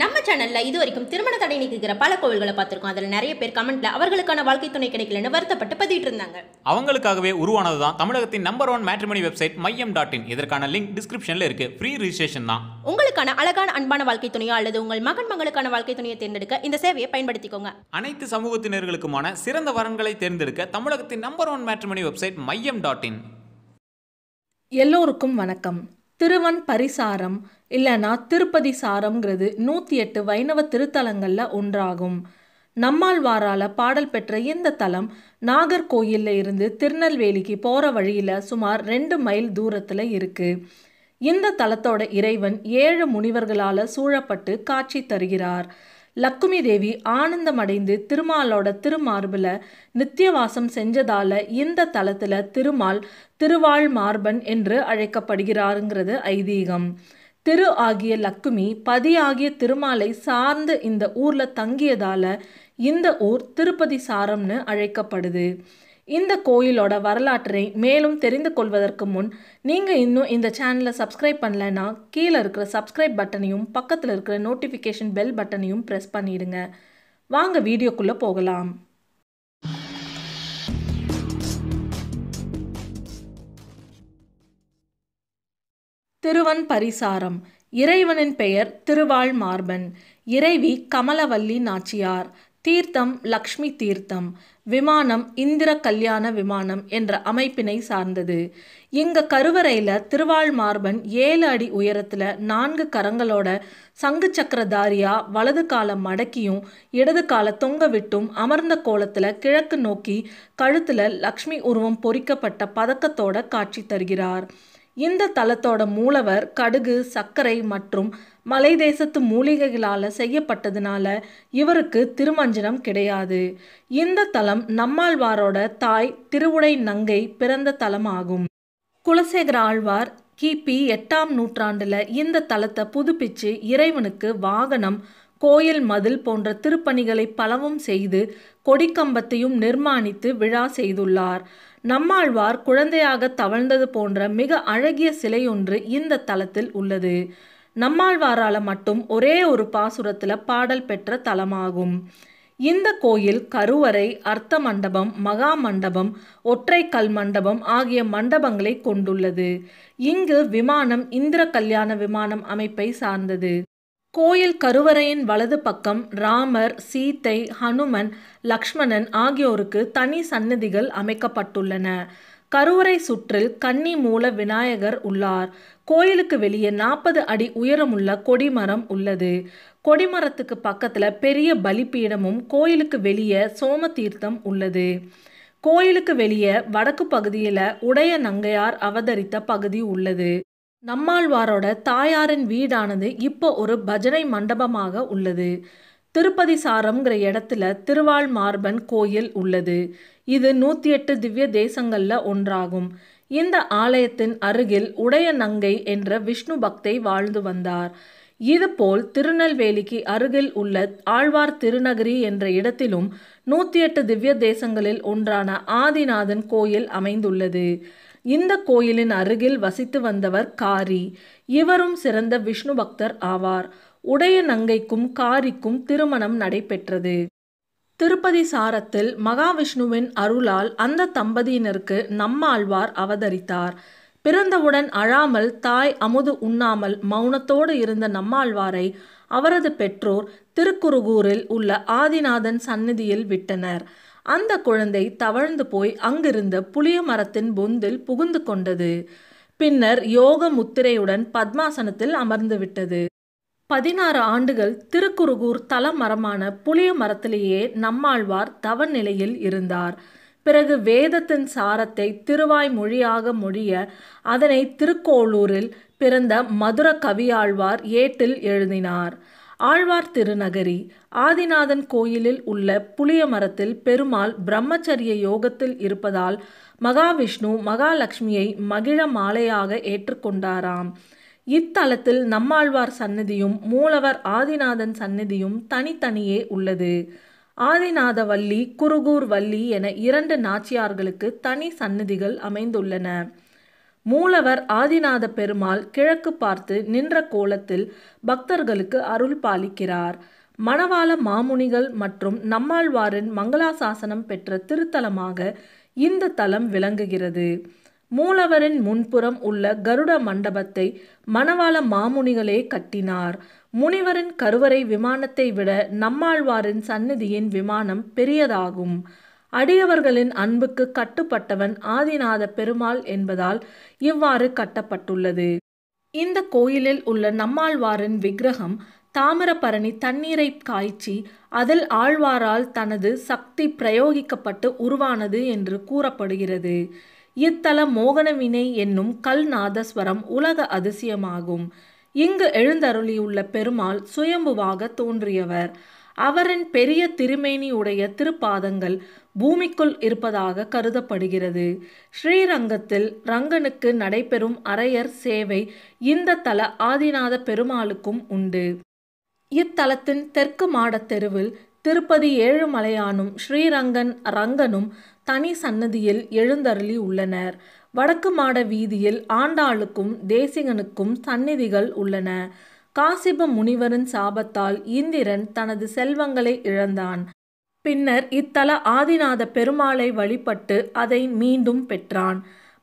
நம்ம சேனலில் இது வரைக்கும் திருமண தடை நீக்குகிற பல கோவில்களை பார்த்துருக்கோம் அதில் நிறைய பேர் கமெண்ட்ல அவர்களுக்கான வாழ்க்கை துணை கிடைக்கலன்னு வருத்தப்பட்டு பதிவிட்டு இருந்தாங்க அவங்களுக்காகவே உருவானது தான் தமிழகத்தின் number one matrimony website Maiyam dot in இதற்கான லிங்க் டிஸ்கிரிப்ஷனில் இருக்கு ஃப்ரீ ரிஜிஸ்ட்ரேஷன் தான் உங்களுக்கான அழகான அன்பான வாழ்க்கை துணையோ அல்லது உங்கள் மகன் மகளுக்கான வாழ்க்கை துணையை தேர்ந்தெடுக்க இந்த சேவையை பயன்படுத்திக்கோங்க அனைத்து சமூகத்தினர்களுக்குமான சிறந்த வரன்களை தேர்ந்தெடுக்க தமிழகத்தின் number one matrimony website Maiyam dot in எல்லோருக்கும் வணக்கம் திருவன் பரிசாரம் இல்லைனா திருப்பதி சாரம்ங்கிறது நூற்றி எட்டு வைணவ திருத்தலங்களில் ஒன்றாகும் நம்மாழ்வாரால் பாடல் பெற்ற இந்த தலம் நாகர்கோயிலில் இருந்து திருநெல்வேலிக்கு போகிற வழியில் சுமார் ரெண்டு மைல் தூரத்தில் இருக்குது இந்த தலத்தோட இறைவன் ஏழு முனிவர்களால் சூழப்பட்டு காட்சி தருகிறார் லக்குமி தேவி ஆனந்தமடைந்து திருமாலோட திருமார்பில் நித்தியவாசம் செஞ்சதால இந்த தலத்தில் திருமால் திருவாள் மார்பன் என்று அழைக்கப்படுகிறாருங்கிறது ஐதீகம் திரு ஆகிய லக்குமி பதி ஆகிய திருமாலை சார்ந்து இந்த ஊரில் தங்கியதால இந்த ஊர் திருப்பதி சாரம்னு அழைக்கப்படுது இந்த கோயிலோட வரலாற்றை மேலும் தெரிந்து கொள்வதற்கு முன் நீங்கள் இன்னும் இந்த சேனலை சப்ஸ்கிரைப் பண்ணலைன்னா கீழே இருக்கிற சப்ஸ்கிரைப் பட்டனையும் பக்கத்தில் இருக்கிற நோட்டிஃபிகேஷன் பெல் பட்டனையும் ப்ரெஸ் பண்ணிடுங்க வாங்க வீடியோக்குள்ளே போகலாம் திருவன் பரிசாரம் இறைவனின் பெயர் திருவாள் மார்பன் இறைவி கமலவல்லி நாச்சியார் தீர்த்தம் லக்ஷ்மி தீர்த்தம் விமானம் இந்திர கல்யாண விமானம் என்ற அமைப்பினை சார்ந்தது இங்க கருவறையில் மார்பன் ஏழு அடி உயரத்தில் நான்கு கரங்களோட சங்கு சக்கரதாரியா வலது காலம் மடக்கியும் இடது கால தொங்க விட்டும் அமர்ந்த கோலத்தில் கிழக்கு நோக்கி கழுத்தில் லக்ஷ்மி உருவம் பொறிக்கப்பட்ட பதக்கத்தோட காட்சி தருகிறார் இந்த தலத்தோட மூலவர் கடுகு சர்க்கரை மற்றும் மலை தேசத்து மூலிகைகளால் செய்யப்பட்டதுனால இவருக்கு திருமஞ்சனம் கிடையாது இந்த தலம் நம்மாழ்வாரோட தாய் திருவுடை நங்கை பிறந்த தலமாகும் குலசேகர ஆழ்வார் கிபி எட்டாம் நூற்றாண்டில் இந்த தலத்தை புதுப்பிச்சு இறைவனுக்கு வாகனம் கோயில் மதில் போன்ற திருப்பணிகளை பலவும் செய்து கொடிக்கம்பத்தையும் நிர்மாணித்து விழா செய்துள்ளார் நம்மாழ்வார் குழந்தையாக தவழ்ந்தது போன்ற மிக அழகிய சிலையொன்று இந்த தலத்தில் உள்ளது நம்மாழ்வாரால மட்டும் ஒரே ஒரு பாசுரத்தில் பாடல் பெற்ற தலமாகும் இந்த கோயில் கருவறை அர்த்த மண்டபம் மகா மண்டபம் ஒற்றை கல் மண்டபம் ஆகிய மண்டபங்களை கொண்டுள்ளது இங்கு விமானம் இந்திர கல்யாண விமானம் அமைப்பை சார்ந்தது கோயில் கருவறையின் வலது பக்கம் ராமர் சீத்தை ஹனுமன் லக்ஷ்மணன் ஆகியோருக்கு தனி சன்னதிகள் அமைக்கப்பட்டுள்ளன கருவறை சுற்றில் கன்னி மூல விநாயகர் உள்ளார் கோயிலுக்கு வெளியே நாற்பது அடி உயரமுள்ள கொடிமரம் உள்ளது கொடிமரத்துக்கு பக்கத்தில் பெரிய பலிப்பீடமும் கோயிலுக்கு வெளியே சோம தீர்த்தம் உள்ளது கோயிலுக்கு வெளியே வடக்கு பகுதியில் உடைய நங்கையார் அவதரித்த பகுதி உள்ளது நம்மாழ்வாரோட தாயாரின் வீடானது இப்போ ஒரு பஜனை மண்டபமாக உள்ளது திருப்பதி சாரம்ங்கிற இடத்துல திருவாழ்மார்பன் கோயில் உள்ளது இது நூத்தி எட்டு திவ்ய தேசங்களில் ஒன்றாகும் இந்த ஆலயத்தின் அருகில் உடைய நங்கை என்ற விஷ்ணு பக்தை வாழ்ந்து வந்தார் இதுபோல் திருநெல்வேலிக்கு அருகில் உள்ள ஆழ்வார் திருநகரி என்ற இடத்திலும் நூத்தி எட்டு திவ்ய தேசங்களில் ஒன்றான ஆதிநாதன் கோயில் அமைந்துள்ளது இந்த கோயிலின் அருகில் வசித்து வந்தவர் காரி இவரும் சிறந்த விஷ்ணு பக்தர் ஆவார் உடைய நங்கைக்கும் காரிக்கும் திருமணம் நடைபெற்றது திருப்பதி சாரத்தில் மகாவிஷ்ணுவின் அருளால் அந்த தம்பதியினருக்கு நம்மாழ்வார் அவதரித்தார் பிறந்தவுடன் அழாமல் தாய் அமுது உண்ணாமல் மௌனத்தோடு இருந்த நம்மாழ்வாரை அவரது பெற்றோர் திருக்குறுகூரில் உள்ள ஆதிநாதன் சந்நிதியில் விட்டனர் அந்த குழந்தை தவழ்ந்து போய் அங்கிருந்த புளிய மரத்தின் பொந்தில் புகுந்து கொண்டது பின்னர் யோக முத்திரையுடன் பத்மாசனத்தில் அமர்ந்து விட்டது பதினாறு ஆண்டுகள் திருக்குறுகூர் தல மரமான புளிய மரத்திலேயே நம்மாழ்வார் தவ நிலையில் இருந்தார் பிறகு வேதத்தின் சாரத்தை திருவாய் மொழியாக மொழிய அதனை திருக்கோளூரில் பிறந்த மதுர கவியாழ்வார் ஏட்டில் எழுதினார் ஆழ்வார் திருநகரி ஆதிநாதன் கோயிலில் உள்ள புளிய மரத்தில் பெருமாள் பிரம்மச்சரிய யோகத்தில் இருப்பதால் மகாவிஷ்ணு மகாலட்சுமியை மகிழ மாலையாக ஏற்றுக்கொண்டாராம் இத்தலத்தில் நம்மாழ்வார் சன்னதியும் மூலவர் ஆதிநாதன் சன்னதியும் தனித்தனியே உள்ளது ஆதிநாத வள்ளி குருகூர் வள்ளி என இரண்டு நாச்சியார்களுக்கு தனி சன்னதிகள் அமைந்துள்ளன மூலவர் ஆதிநாத பெருமாள் கிழக்கு பார்த்து நின்ற கோலத்தில் பக்தர்களுக்கு அருள் பாலிக்கிறார் மணவாள மாமுனிகள் மற்றும் நம்மாழ்வாரின் மங்களாசாசனம் பெற்ற திருத்தலமாக இந்த தலம் விளங்குகிறது மூலவரின் முன்புறம் உள்ள கருட மண்டபத்தை மணவாள மாமுனிகளே கட்டினார் முனிவரின் கருவறை விமானத்தை விட நம்மாழ்வாரின் சந்நிதியின் விமானம் பெரியதாகும் அடியவர்களின் அன்புக்கு கட்டுப்பட்டவன் ஆதிநாத பெருமாள் என்பதால் இவ்வாறு கட்டப்பட்டுள்ளது இந்த கோயிலில் உள்ள நம்மாழ்வாரின் விக்கிரகம் தாமிரபரணி தண்ணீரை காய்ச்சி அதில் ஆழ்வாரால் தனது சக்தி பிரயோகிக்கப்பட்டு உருவானது என்று கூறப்படுகிறது இத்தல மோகனவினை என்னும் கல்நாதஸ்வரம் உலக அதிசயமாகும் இங்கு எழுந்தருளியுள்ள பெருமாள் சுயம்புவாக தோன்றியவர் அவரின் பெரிய திருமேனி உடைய திருப்பாதங்கள் பூமிக்குள் இருப்பதாக கருதப்படுகிறது ஸ்ரீரங்கத்தில் ரங்கனுக்கு நடைபெறும் அரையர் சேவை இந்த தல ஆதிநாத பெருமாளுக்கும் உண்டு இத்தலத்தின் தெற்கு மாடத் தெருவில் திருப்பதி ஏழுமலையானும் ஸ்ரீரங்கன் ரங்கனும் தனி சன்னதியில் எழுந்தருளி உள்ளனர் வடக்கு மாட வீதியில் ஆண்டாளுக்கும் தேசிகனுக்கும் சந்நிதிகள் உள்ளன காசிப முனிவரின் சாபத்தால் இந்திரன் தனது செல்வங்களை இழந்தான் பின்னர் இத்தல ஆதிநாத பெருமாளை வழிபட்டு அதை மீண்டும் பெற்றான்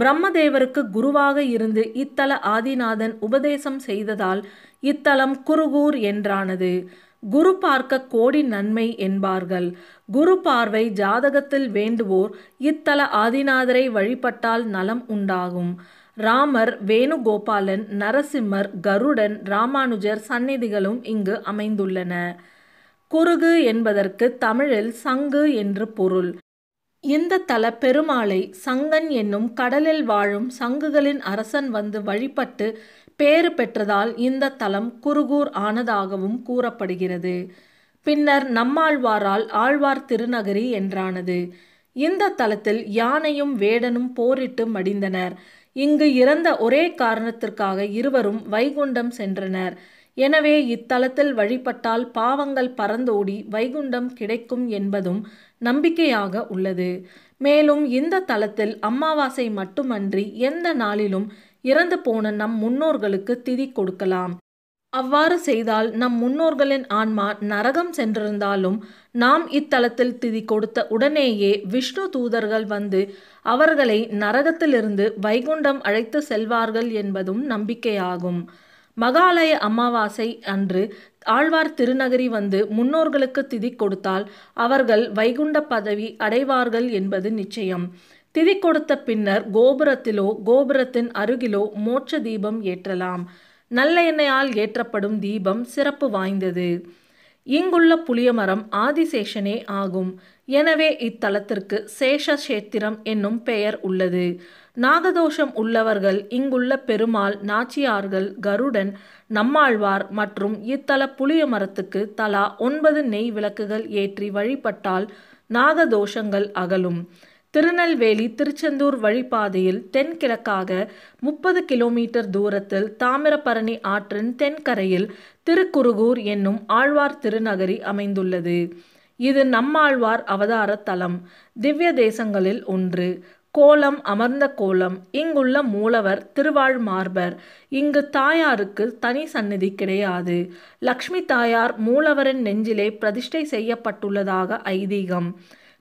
பிரம்மதேவருக்கு குருவாக இருந்து இத்தல ஆதிநாதன் உபதேசம் செய்ததால் இத்தலம் குருகூர் என்றானது குரு பார்க்க கோடி நன்மை என்பார்கள் குரு பார்வை ஜாதகத்தில் வேண்டுவோர் இத்தல ஆதிநாதரை வழிபட்டால் நலம் உண்டாகும் ராமர் வேணுகோபாலன் நரசிம்மர் கருடன் ராமானுஜர் சந்நிதிகளும் இங்கு அமைந்துள்ளன குறுகு என்பதற்கு தமிழில் சங்கு என்று பொருள் இந்த தல பெருமாளை சங்கன் என்னும் கடலில் வாழும் சங்குகளின் அரசன் வந்து வழிபட்டு பேறு பெற்றதால் இந்த தலம் குறுகூர் ஆனதாகவும் கூறப்படுகிறது பின்னர் நம்மாழ்வாரால் ஆழ்வார் திருநகரி என்றானது இந்த தலத்தில் யானையும் வேடனும் போரிட்டு மடிந்தனர் இங்கு இறந்த ஒரே காரணத்திற்காக இருவரும் வைகுண்டம் சென்றனர் எனவே இத்தலத்தில் வழிபட்டால் பாவங்கள் பறந்தோடி வைகுண்டம் கிடைக்கும் என்பதும் நம்பிக்கையாக உள்ளது மேலும் இந்த தலத்தில் அமாவாசை மட்டுமன்றி எந்த நாளிலும் இறந்து போன நம் முன்னோர்களுக்கு திதி கொடுக்கலாம் அவ்வாறு செய்தால் நம் முன்னோர்களின் ஆன்மா நரகம் சென்றிருந்தாலும் நாம் இத்தலத்தில் திதி கொடுத்த உடனேயே விஷ்ணு தூதர்கள் வந்து அவர்களை நரகத்திலிருந்து வைகுண்டம் அழைத்து செல்வார்கள் என்பதும் நம்பிக்கையாகும் மகாலய அமாவாசை அன்று ஆழ்வார் திருநகரி வந்து முன்னோர்களுக்கு திதி கொடுத்தால் அவர்கள் வைகுண்ட பதவி அடைவார்கள் என்பது நிச்சயம் திதி கொடுத்த பின்னர் கோபுரத்திலோ கோபுரத்தின் அருகிலோ மோட்ச தீபம் ஏற்றலாம் நல்ல எண்ணெயால் ஏற்றப்படும் தீபம் சிறப்பு வாய்ந்தது இங்குள்ள புளியமரம் ஆதிசேஷனே ஆகும் எனவே இத்தலத்திற்கு சேஷசேத்திரம் என்னும் பெயர் உள்ளது நாகதோஷம் உள்ளவர்கள் இங்குள்ள பெருமாள் நாச்சியார்கள் கருடன் நம்மாழ்வார் மற்றும் இத்தல புளிய மரத்துக்கு தலா ஒன்பது நெய் விளக்குகள் ஏற்றி வழிபட்டால் நாகதோஷங்கள் அகலும் திருநெல்வேலி திருச்செந்தூர் வழிபாதையில் தென்கிழக்காக முப்பது கிலோமீட்டர் தூரத்தில் தாமிரபரணி ஆற்றின் தென்கரையில் திருக்குறுகூர் என்னும் ஆழ்வார் திருநகரி அமைந்துள்ளது இது நம்மாழ்வார் அவதார தலம் திவ்ய தேசங்களில் ஒன்று கோலம் அமர்ந்த கோலம் இங்குள்ள மூலவர் திருவாழ் மார்பர் இங்கு தாயாருக்கு தனி சந்நிதி கிடையாது லக்ஷ்மி தாயார் மூலவரின் நெஞ்சிலே பிரதிஷ்டை செய்யப்பட்டுள்ளதாக ஐதீகம்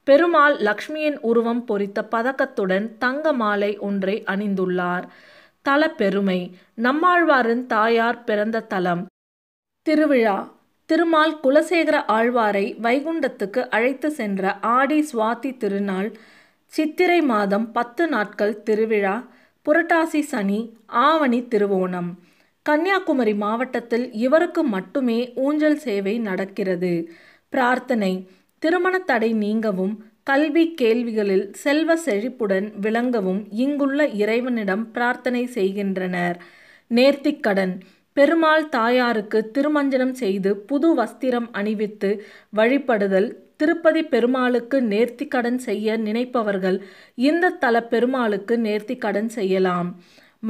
பெருமாள் லக்ஷ்மியின் உருவம் பொறித்த பதக்கத்துடன் தங்க மாலை ஒன்றை அணிந்துள்ளார் தல பெருமை நம்மாழ்வாரின் தாயார் பிறந்த தலம் திருவிழா திருமால் குலசேகர ஆழ்வாரை வைகுண்டத்துக்கு அழைத்து சென்ற ஆடி சுவாதி திருநாள் சித்திரை மாதம் பத்து நாட்கள் திருவிழா புரட்டாசி சனி ஆவணி திருவோணம் கன்னியாகுமரி மாவட்டத்தில் இவருக்கு மட்டுமே ஊஞ்சல் சேவை நடக்கிறது பிரார்த்தனை திருமண தடை நீங்கவும் கல்வி கேள்விகளில் செல்வ செழிப்புடன் விளங்கவும் இங்குள்ள இறைவனிடம் பிரார்த்தனை செய்கின்றனர் நேர்த்திக்கடன் பெருமாள் தாயாருக்கு திருமஞ்சனம் செய்து புது வஸ்திரம் அணிவித்து வழிபடுதல் திருப்பதி பெருமாளுக்கு நேர்த்தி கடன் செய்ய நினைப்பவர்கள் இந்த தல பெருமாளுக்கு நேர்த்தி கடன் செய்யலாம்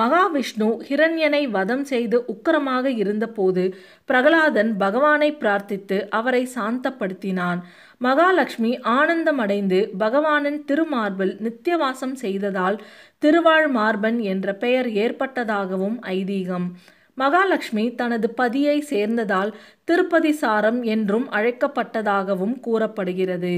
மகாவிஷ்ணு ஹிரண்யனை வதம் செய்து உக்கரமாக இருந்தபோது பிரகலாதன் பகவானை பிரார்த்தித்து அவரை சாந்தப்படுத்தினான் மகாலட்சுமி ஆனந்தமடைந்து பகவானின் திருமார்பில் நித்தியவாசம் செய்ததால் திருவாழ் மார்பன் என்ற பெயர் ஏற்பட்டதாகவும் ஐதீகம் மகாலட்சுமி தனது பதியை சேர்ந்ததால் திருப்பதி சாரம் என்றும் அழைக்கப்பட்டதாகவும் கூறப்படுகிறது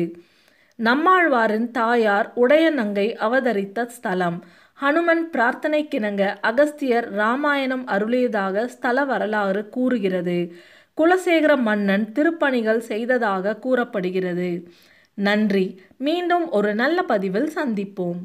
நம்மாழ்வாரின் தாயார் உடையநங்கை அவதரித்த ஸ்தலம் ஹனுமன் பிரார்த்தனைக்கிணங்க அகஸ்தியர் ராமாயணம் அருளியதாக ஸ்தல வரலாறு கூறுகிறது குலசேகர மன்னன் திருப்பணிகள் செய்ததாக கூறப்படுகிறது நன்றி மீண்டும் ஒரு நல்ல பதிவில் சந்திப்போம்